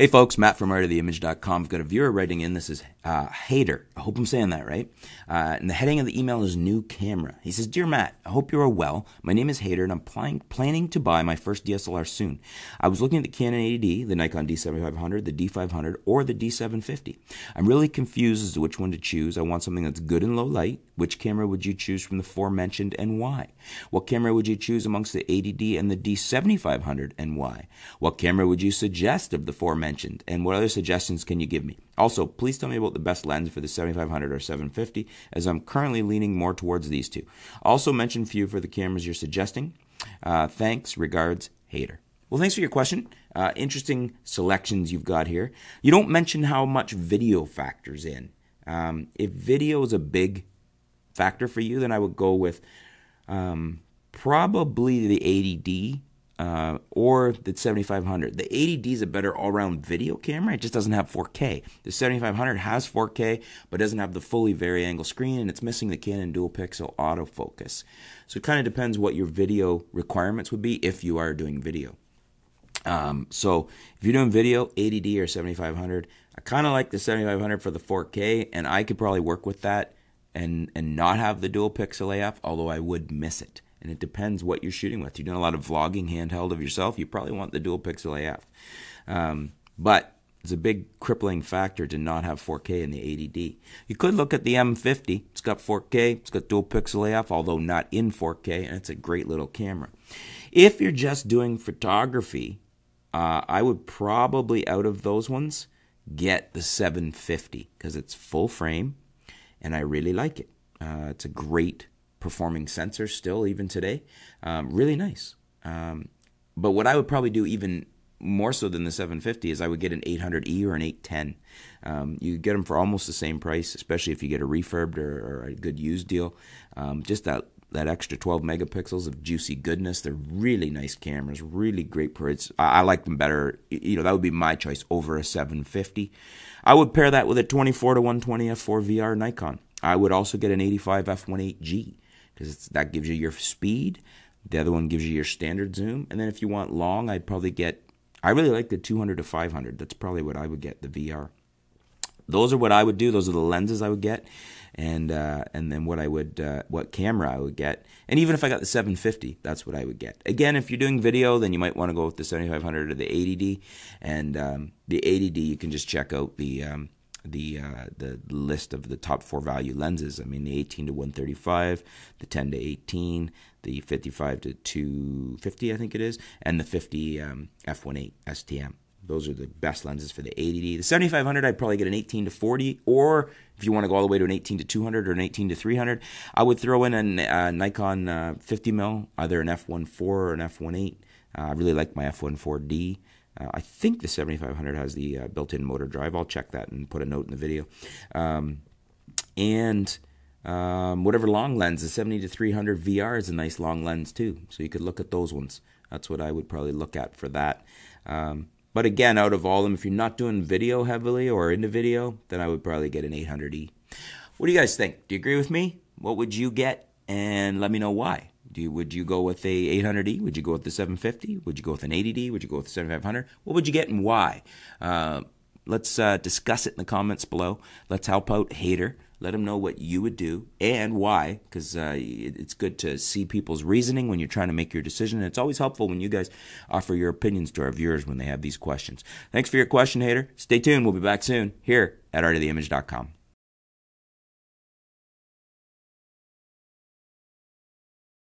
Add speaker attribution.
Speaker 1: Hey folks, Matt from Image.com. I've got a viewer writing in. This is uh, Hater. I hope I'm saying that right. Uh, and the heading of the email is New Camera. He says, Dear Matt, I hope you are well. My name is Hater and I'm planning, planning to buy my first DSLR soon. I was looking at the Canon 80D, the Nikon D7500, the D500, or the D750. I'm really confused as to which one to choose. I want something that's good in low light. Which camera would you choose from the four mentioned and why? What camera would you choose amongst the 80D and the D7500 and why? What camera would you suggest of the four mentioned? mentioned? And what other suggestions can you give me? Also, please tell me about the best lens for the 7500 or 750, as I'm currently leaning more towards these two. Also, mention few for the cameras you're suggesting. Uh, thanks, regards, Hater. Well, thanks for your question. Uh, interesting selections you've got here. You don't mention how much video factors in. Um, if video is a big factor for you, then I would go with um, probably the 80D uh, or the 7500. The 80D is a better all round video camera. It just doesn't have 4K. The 7500 has 4K, but doesn't have the fully vari angle screen, and it's missing the Canon dual pixel autofocus. So it kind of depends what your video requirements would be if you are doing video. Um, so if you're doing video, 80D or 7500, I kind of like the 7500 for the 4K, and I could probably work with that and and not have the dual pixel AF, although I would miss it and it depends what you're shooting with. You're doing a lot of vlogging handheld of yourself, you probably want the dual pixel AF. Um, but it's a big crippling factor to not have 4K in the A7D. You could look at the M50. It's got 4K, it's got dual pixel AF, although not in 4K, and it's a great little camera. If you're just doing photography, uh, I would probably, out of those ones, get the 750 because it's full frame and I really like it. Uh, it's a great performing sensor still, even today. Um, really nice. Um, but what I would probably do even more so than the 750 is I would get an 800E or an 810. Um, you get them for almost the same price, especially if you get a refurbed or, or a good used deal. Um, just that that extra 12 megapixels of juicy goodness. They're really nice cameras, really great prints. I, I like them better. You know, that would be my choice over a 750. I would pair that with a 24 to 120 f4 VR Nikon. I would also get an 85 f1.8G because that gives you your speed. The other one gives you your standard zoom. And then if you want long, I'd probably get, I really like the 200 to 500. That's probably what I would get, the VR. Those are what I would do. Those are the lenses I would get. And uh, and then what I would uh, what camera I would get, and even if I got the 750, that's what I would get. Again, if you're doing video, then you might want to go with the 7500 or the 80D, and um, the 80D you can just check out the um, the uh, the list of the top four value lenses. I mean, the 18 to 135, the 10 to 18, the 55 to 250, I think it is, and the 50 um, f1.8 STM. Those are the best lenses for the 80D. The 7500, I'd probably get an 18 to 40, or if you want to go all the way to an 18 to 200 or an 18 to 300, I would throw in a uh, Nikon uh, 50 mil, either an f1.4 or an f1.8. Uh, I really like my f1.4D. Uh, I think the 7500 has the uh, built-in motor drive. I'll check that and put a note in the video. Um, and um, whatever long lens, the 70 to 300 VR is a nice long lens too. So you could look at those ones. That's what I would probably look at for that. Um, but again, out of all of them, if you're not doing video heavily or into video, then I would probably get an 800E. What do you guys think? Do you agree with me? What would you get? And let me know why. Do you, would you go with a 800D? Would you go with the 750? Would you go with an 80D? Would you go with the 7500? What would you get and why? Uh, let's uh, discuss it in the comments below. Let's help out Hater. Let him know what you would do and why, because uh, it's good to see people's reasoning when you're trying to make your decision. And it's always helpful when you guys offer your opinions to our viewers when they have these questions. Thanks for your question, Hater. Stay tuned. We'll be back soon here at artoftheimage.com.